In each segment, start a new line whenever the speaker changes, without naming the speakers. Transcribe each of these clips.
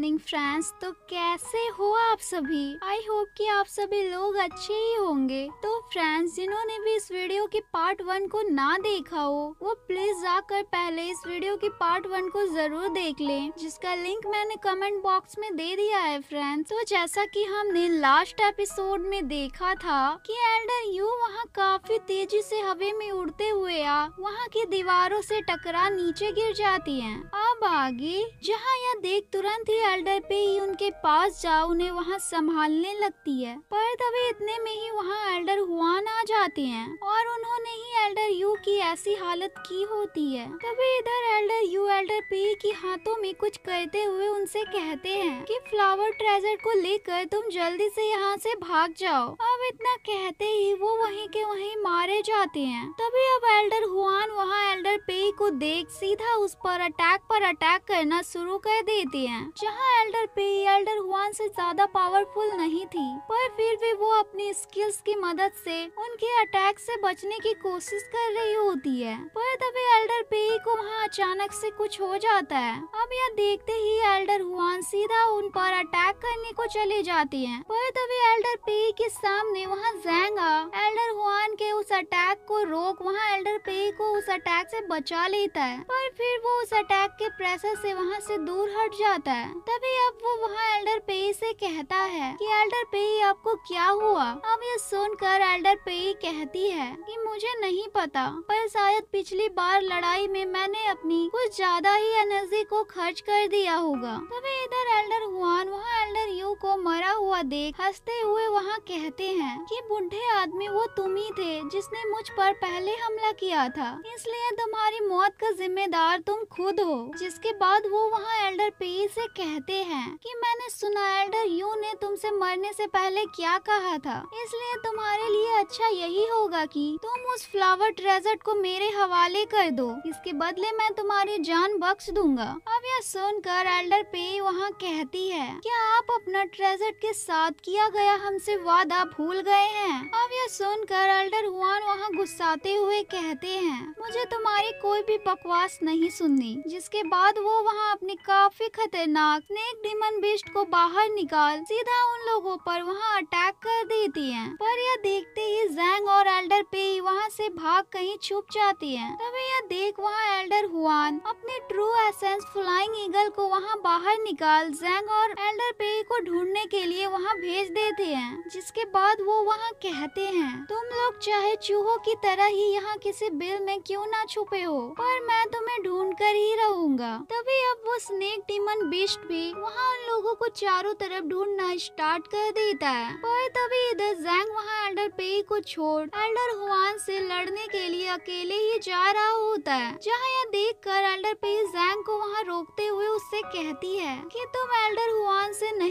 Morning friends तो कैसे हो आप सभी आई होप कि आप सभी लोग अच्छे ही होंगे तो फ्रेंड्स जिन्होंने भी इस वीडियो के पार्ट वन को ना देखा हो वो प्लीज जाकर पहले इस वीडियो के पार्ट वन को जरूर देख लें जिसका लिंक मैंने कमेंट बॉक्स में दे दिया है फ्रेंड्स तो जैसा कि हमने लास्ट एपिसोड में देखा था कि एल्डर यू वहाँ काफी तेजी से हवे में उड़ते हुए आ वहाँ की दीवारों से टकरा नीचे गिर जाती है अब आगे जहाँ यह देख तुरंत ही शेल्टर पे ही उनके पास जा उन्हें वहाँ संभालने लगती है पर तभी इतने में ही वहाँ एल्डर हुआन आ जाते हैं और उन्होंने ही एल्डर यू की ऐसी हालत की होती है तभी इधर एल्डर यू एल्डर पे की हाथों में कुछ करते हुए उनसे कहते हैं कि फ्लावर ट्रेजर को लेकर तुम जल्दी से यहाँ से भाग जाओ अब इतना कहते ही वो वहीं के वहीं मारे जाते हैं तभी अब एल्डर हुआन वहाँ एल्डर पे को देख सीधा उस पर अटैक पर अटैक करना शुरू कर देते हैं जहाँ यहाँ एल्डर पे एल्डर हुआन से ज्यादा पावरफुल नहीं थी पर फिर भी वो अपनी स्किल्स की मदद से उनके अटैक से बचने की कोशिश कर रही होती है पर तभी एल्डर पे को वहाँ अचानक से कुछ हो जाता है अब यह देखते ही एल्डर हुआन सीधा उन पर अटैक करने को चले जाते हैं पर तभी एल्डर पे के सामने वहाँ जैंगा एल्डर हुआन के उस अटैक को रोक वहाँ एल्डर पे को उस अटैक से बचा लेता है पर फिर वो उस अटैक के प्रेशर से वहाँ से दूर हट जाता है तभी अब वो वहाँ एल्डर पेई से कहता है कि एल्डर पेई आपको क्या हुआ अब ये सुनकर एल्डर पेई कहती है कि मुझे नहीं पता पर शायद पिछली बार लड़ाई में मैंने अपनी कुछ ज्यादा ही एनर्जी को खर्च कर दिया होगा तभी इधर एल्डर हुआन वहाँ एल्डर यू को मरा हुआ देख हंसते हुए वहाँ कहते हैं कि बुढ़े आदमी वो तुम ही थे जिसने मुझ पर पहले हमला किया था इसलिए तुम्हारी मौत का जिम्मेदार तुम खुद हो जिसके बाद वो वहाँ एल्डर पेई से कहते कहते हैं कि मैंने सुना एल्डर यू ने तुमसे मरने से पहले क्या कहा था इसलिए तुम्हारे लिए अच्छा यही होगा कि तुम उस फ्लावर ट्रेजर को मेरे हवाले कर दो इसके बदले मैं तुम्हारी जान बख्श दूंगा अब यह सुनकर एल्डर पे वहाँ कहती है क्या आप अपना ट्रेजर के साथ किया गया हमसे वादा भूल गए हैं अब यह सुनकर एल्डर हुआन वहाँ गुस्साते हुए कहते हैं मुझे तुम्हारी कोई भी बकवास नहीं सुननी जिसके बाद वो वहाँ अपनी काफी खतरनाक स्नेक डिमन बिस्ट को बाहर निकाल सीधा उन लोगों पर वहां अटैक कर देती है पर यह देखते ही जैंग और एल्डर पे वहां से भाग कहीं छुप जाती है तभी यह देख वहां एल्डर हुआन अपने ट्रू एसेंस फ्लाइंग ईगल को वहां बाहर निकाल जैंग और एल्डर पे को ढूंढने के लिए वहां भेज देते हैं जिसके बाद वो वहां कहते हैं तुम लोग चाहे चूहो की तरह ही यहाँ किसी बिल में क्यों ना छुपे हो पर मैं तुम्हें ढूंढ कर ही रहूंगा तभी अब वो स्नेक डिमन बिस्ट भी वहाँ उन लोगों को चारों तरफ ढूंढना स्टार्ट कर देता है पर तभी इधर जैंग वहाँ एल्डर पे को छोड़ एल्डर हुआन से लड़ने के लिए अकेले ही जा रहा होता है जहाँ यह देख कर एल्डर पे जैंग को वहाँ रोकते हुए उससे कहती है कि तुम एल्डर हुआन से नहीं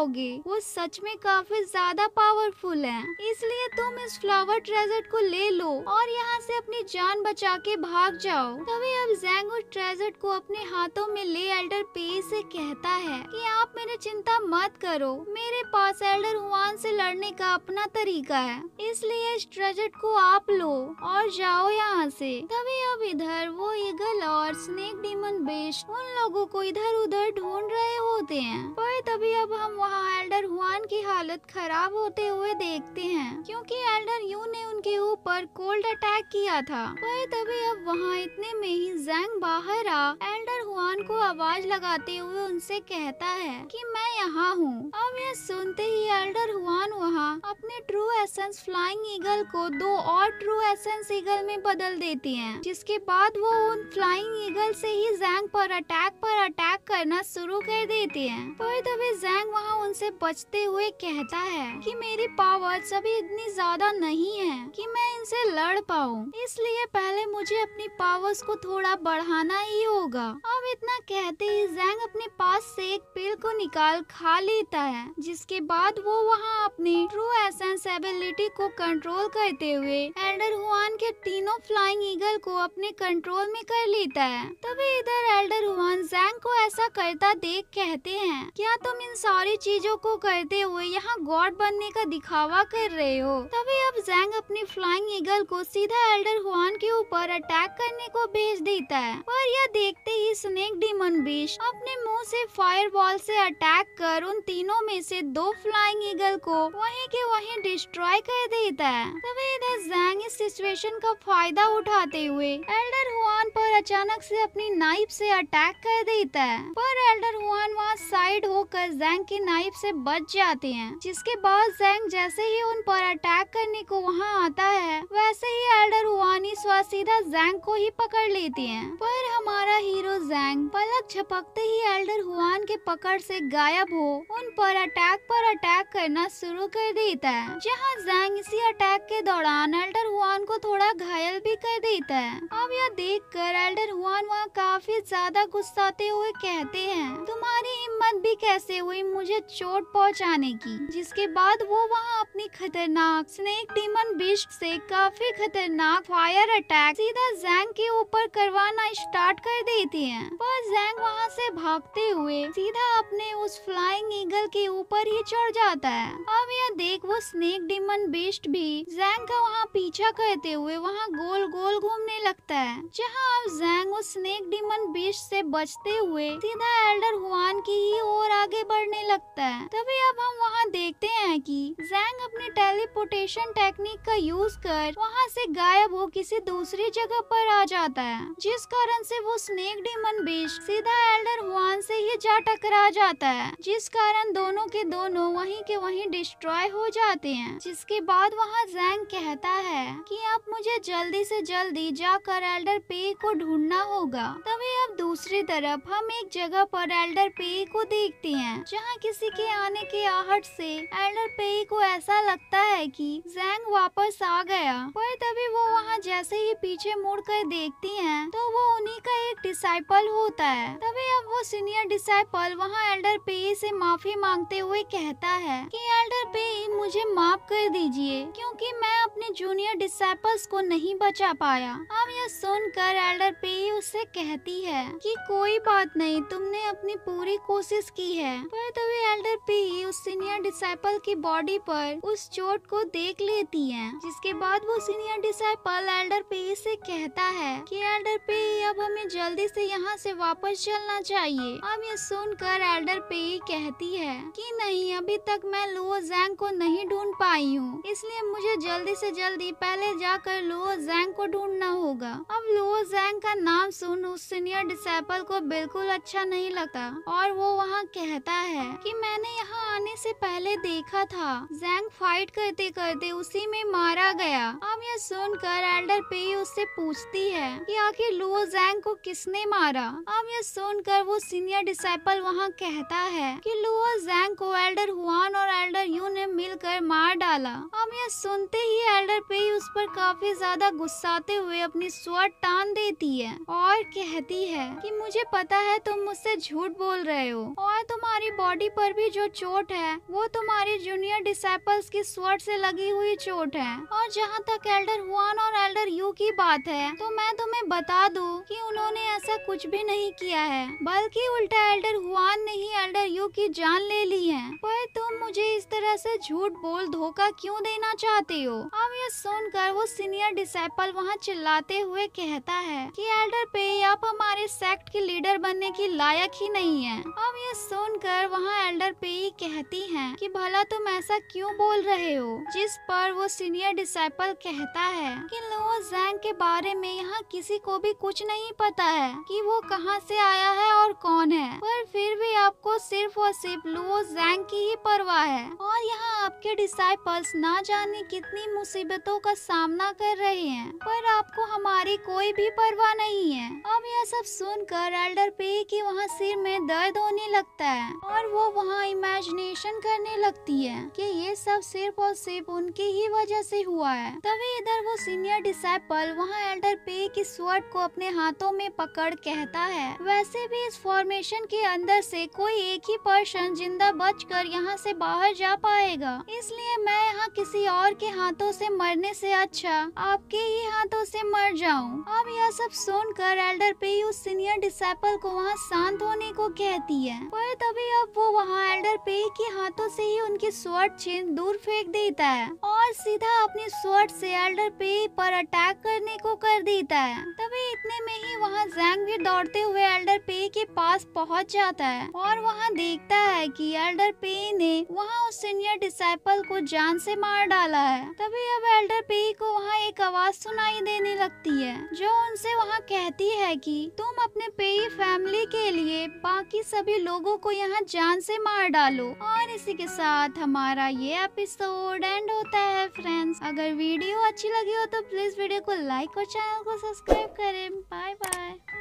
पाओगे वो सच में काफी ज्यादा पावरफुल हैं। इसलिए तुम इस फ्लावर ट्रेजर को ले लो और यहाँ से अपनी जान बचा के भाग जाओ तभी अब जैंग उस ट्रेजर को अपने हाथों में ले एल्डर पे से कहता है कि आप मेरी चिंता मत करो मेरे पास एल्डर हुआन से लड़ने का अपना तरीका है इसलिए इस ट्रेजर को आप लो और जाओ यहाँ से तभी अब इधर वो ईगल और स्नेक डीमन बेस्ट उन लोगों को इधर उधर ढूंढ रहे होते हैं पर तभी अब हम वहाँ एल्डर हुआन की हालत खराब होते हुए देखते हैं क्योंकि एल्डर यू ने उनके ऊपर कोल्ड अटैक किया था वह तभी अब वहाँ इतने में ही जैंग बाहर आ एल्डर भगवान को आवाज लगाते हुए उनसे कहता है कि मैं यहाँ हूँ अब यह सुनते ही एल्डर हुआन वहाँ अपने ट्रू एसेंस फ्लाइंग ईगल को दो और ट्रू एसेंस ईगल में बदल देती हैं जिसके बाद वो उन फ्लाइंग ईगल से ही जैंग पर अटैक पर अटैक करना शुरू कर देती है पर तभी जैंग वहाँ उनसे बचते हुए कहता है की मेरी पावर्स अभी इतनी ज्यादा नहीं है की मैं इनसे लड़ पाऊँ इसलिए पहले मुझे अपनी पावर्स को थोड़ा बढ़ाना ही होगा अब इतना कहते ही जैंग अपने पास से एक पेड़ को निकाल खा लेता है जिसके बाद वो वहाँ अपनी ट्रू एसेंस एबिलिटी को कंट्रोल करते हुए एल्डर हुआन के तीनों फ्लाइंग ईगल को अपने कंट्रोल में कर लेता है तभी इधर एल्डर हुआन जैंग को ऐसा करता देख कहते हैं क्या तुम इन सारी चीजों को करते हुए यहाँ गॉड बनने का दिखावा कर रहे हो तभी अब जैंग अपनी फ्लाइंग ईगल को सीधा एल्डर हुआन के ऊपर अटैक करने को भेज देता है और यह देखते ही स्नेक एक डीमन बीच अपने मुंह से फायरबॉल से अटैक कर उन तीनों में से दो फ्लाइंग ईगल को वहीं के वहीं डिस्ट्रॉय कर देता है तभी इधर जैंग इस सिचुएशन का फायदा उठाते हुए एल्डर हुआन पर अचानक से अपनी नाइफ से अटैक कर देता है पर एल्डर साइड होकर जैंग की नाइफ से बच जाते हैं जिसके बाद जैंग जैसे ही उन पर अटैक करने को वहाँ आता है वैसे ही एल्डर वानी स्वा सीधा जैंग को ही पकड़ लेती हैं पर हमारा हीरो जैंग पलक झपकते ही एल्डर हुआन के पकड़ से गायब हो उन पर अटैक पर अटैक करना शुरू कर देता है जहाँ जैंग इसी अटैक के दौरान एल्डर हुआन को थोड़ा घायल भी कर देता है अब यह देख कर एल्डर हुआन वहाँ काफी ज्यादा गुस्साते हुए कहते हैं तुम्हारी हिम्मत भी कैसे हुई मुझे चोट पहुंचाने की जिसके बाद वो वहां अपनी खतरनाक स्नेक डीमन बिस्ट से काफी खतरनाक फायर अटैक सीधा जैंग के ऊपर करवाना स्टार्ट कर देती है पर जैंग वहां से भागते हुए सीधा अपने उस फ्लाइंग ईगल के ऊपर ही चढ़ जाता है अब यह देख वो स्नेक डीमन बिस्ट भी जैंग का वहाँ पीछा करते हुए वहाँ गोल गोल घूमने लगता है जहाँ अब जैंग उस स्नेक डीमन बिस्ट से बचते हुए सीधा एल्डर हुआ की ही और आगे बढ़ने लगता है तभी अब हम वहाँ देखते हैं कि जैंग अपने टेलीपोर्टेशन टेक्निक का यूज कर वहाँ से गायब हो किसी दूसरी जगह पर आ जाता है जिस कारण से वो स्नेक डीमन बीच सीधा एल्डर वन से ही जा टकरा जाता है जिस कारण दोनों के दोनों वहीं के वहीं डिस्ट्रॉय हो जाते हैं जिसके बाद वहाँ जैंग कहता है कि अब मुझे जल्दी से जल्दी जाकर एल्डर पे को ढूंढना होगा तभी अब दूसरी तरफ हम एक जगह पर एल्डर पे को देख देखते हैं, जहां किसी के आने के आहट से एल्डर पेई को ऐसा लगता है कि जैंग वापस आ गया पर तभी वो जैसे ही पीछे मुड़ कर देखती हैं तो वो उन्हीं का एक डिसाइपल होता है तभी अब वो सीनियर डिसाइपल वहाँ एल्डर पे से माफी मांगते हुए कहता है कि एल्डर पे मुझे माफ कर दीजिए क्योंकि मैं अपने जूनियर डिसाइपल्स को नहीं बचा पाया अब यह सुनकर एल्डर पे उससे कहती है की कोई बात नहीं तुमने अपनी पूरी कोशिश की है पर तभी एल्डर पे उस सीनियर डिसाइपल की बॉडी पर उस चोट को देख लेती है जिसके बाद वो सीनियर डिसाइपल एल्डर एल्डर पे से कहता है कि पे अब हमें जल्दी से यहाँ से वापस चलना चाहिए अब ये सुनकर पे कहती है कि नहीं अभी तक मैं लुओ जैंग को नहीं ढूंढ पाई हूँ इसलिए मुझे जल्दी से जल्दी पहले जाकर लुओ जैंग को ढूंढना होगा अब लुओ जैंग का नाम सुन उस सीनियर डिसेपल को बिल्कुल अच्छा नहीं लगता और वो वहाँ कहता है की मैंने यहाँ आने से पहले देखा था जैंग फाइट करते करते उसी में मारा गया अब यह सुनकर एल्डर पे ही उससे पूछती है कि आखिर लुओ जैंग को किसने मारा अब यह सुनकर वो सीनियर डिसाइपल वहाँ कहता है कि लुओ जैंग को एल्डर हुआन और एल्डर यू ने मिलकर मार डाला अब यह सुनते ही एल्डर ही उस पर काफी ज्यादा गुस्साते हुए अपनी स्वर टान देती है और कहती है कि मुझे पता है तुम मुझसे झूठ बोल रहे हो और तुम्हारी बॉडी पर भी जो चोट है वो तुम्हारी जूनियर डिसाइपल्स की स्वर से लगी हुई चोट है और जहाँ तक एल्डर हुआन और एल्डर अगर यू की बात है तो मैं तुम्हें बता दूं कि उन्होंने ऐसा कुछ भी नहीं किया है बल्कि उल्टा एल्डर हुआन ने ही एल्डर यू की जान ले ली है पर तुम मुझे इस तरह से झूठ बोल धोखा क्यों देना चाहते हो अब यह सुनकर वो सीनियर डिसाइपल वहाँ चिल्लाते हुए कहता है कि एल्डर पे आप हमारे सेक्ट के लीडर बनने की लायक ही नहीं है अब यह सुनकर वहाँ एल्डर पे कहती है कि भला तुम ऐसा क्यों बोल रहे हो जिस पर वो सीनियर डिसाइपल कहता है कि लोग और जैंग के बारे में यहाँ किसी को भी कुछ नहीं पता है कि वो कहाँ से आया है और कौन है पर फिर भी आपको सिर्फ और सिर्फ लुओ जैंग की ही परवाह है और यहाँ आपके डिसाइपल्स ना जाने कितनी मुसीबतों का सामना कर रहे हैं पर आपको हमारी कोई भी परवाह नहीं है सब सुनकर एल्डर पे की वहाँ सिर में दर्द होने लगता है और वो वहाँ इमेजिनेशन करने लगती है कि ये सब सिर्फ और सिर्फ उनकी ही वजह से हुआ है तभी इधर वो सीनियर डिसाइपल वहाँ एल्डर पे की स्वर्ड को अपने हाथों में पकड़ कहता है वैसे भी इस फॉर्मेशन के अंदर से कोई एक ही पर्सन जिंदा बच कर यहाँ से बाहर जा पाएगा इसलिए मैं यहाँ किसी और के हाथों से मरने से अच्छा आपके ही हाथों से मर जाऊं। अब यह सब सुनकर एल्डर पे भी उस सीनियर डिसाइपल को वहाँ शांत होने को कहती है पर तभी अब वो वहाँ एल्डर पे के हाथों से ही उनकी स्वर्ड चेन दूर फेंक देता है और सीधा अपनी स्वर्ड से एल्डर पे पर अटैक करने को कर देता है तभी इतने में ही वहाँ जैंग भी दौड़ते हुए एल्डर पे के पास पहुँच जाता है और वहाँ देखता है कि एल्डर पे ने वहाँ उस सीनियर डिसाइपल को जान से मार डाला है तभी अब एल्डर पे को वहाँ एक आवाज सुनाई देने लगती है जो उनसे वहाँ कहती है कि तुम अपने पेई फैमिली के लिए बाकी सभी लोगों को यहाँ जान से मार डालो और इसी के साथ हमारा ये एपिसोड एंड होता है फ्रेंड्स अगर वीडियो अच्छी लगी हो तो प्लीज वीडियो को लाइक और चैनल को सब्सक्राइब करें बाय बाय